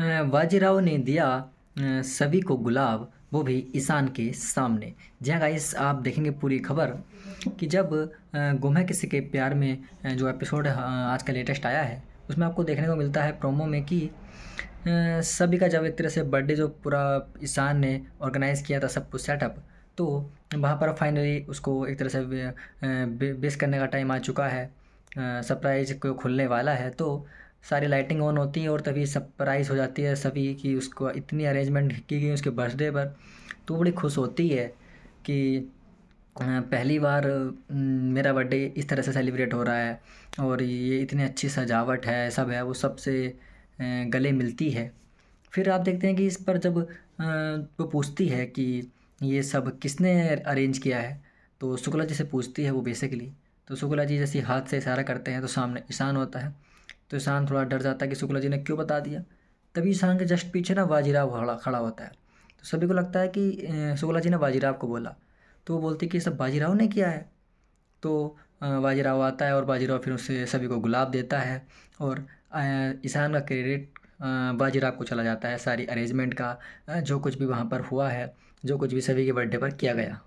बाजीराव ने दिया सभी को गुलाब वो भी ईशान के सामने जी हाँ गाइस आप देखेंगे पूरी खबर कि जब गुमह किसी के प्यार में जो एपिसोड आज का लेटेस्ट आया है उसमें आपको देखने को मिलता है प्रोमो में कि सभी का जब एक तरह से बर्थडे जो पूरा ईशान ने ऑर्गेनाइज़ किया था सब कुछ सेटअप तो वहाँ पर फाइनली उसको एक तरह से बेस करने का टाइम आ चुका है सरप्राइज को खुलने वाला है तो सारी लाइटिंग ऑन होती है और तभी सरप्राइज़ हो जाती है सभी की उसको इतनी अरेंजमेंट की गई उसके बर्थडे पर तो बड़ी खुश होती है कि पहली बार मेरा बर्थडे इस तरह से सेलिब्रेट हो रहा है और ये इतनी अच्छी सजावट है सब है वो सबसे गले मिलती है फिर आप देखते हैं कि इस पर जब वो पूछती है कि ये सब किसने अरेंज किया है तो शुक्ला जी से पूछती है वो बेसिकली तो शुक्ला जी जैसे हाथ से इशारा करते हैं तो सामने ईशान होता है तो ईशान थोड़ा डर जाता है कि शुक्ला जी ने क्यों बता दिया तभी ईशान के जस्ट पीछे ना वाजीराव खड़ा खड़ा होता है तो सभी को लगता है कि शुक्ला जी ने वाजीराव को बोला तो वो बोलती कि सब बाजीराव ने किया है तो बाजीराव आता है और बाजीराव फिर उससे सभी को गुलाब देता है और ईशान का क्रेडिट बाजीराव को चला जाता है सारी अरेंजमेंट का जो कुछ भी वहाँ पर हुआ है जो कुछ भी सभी के बर्थडे पर किया गया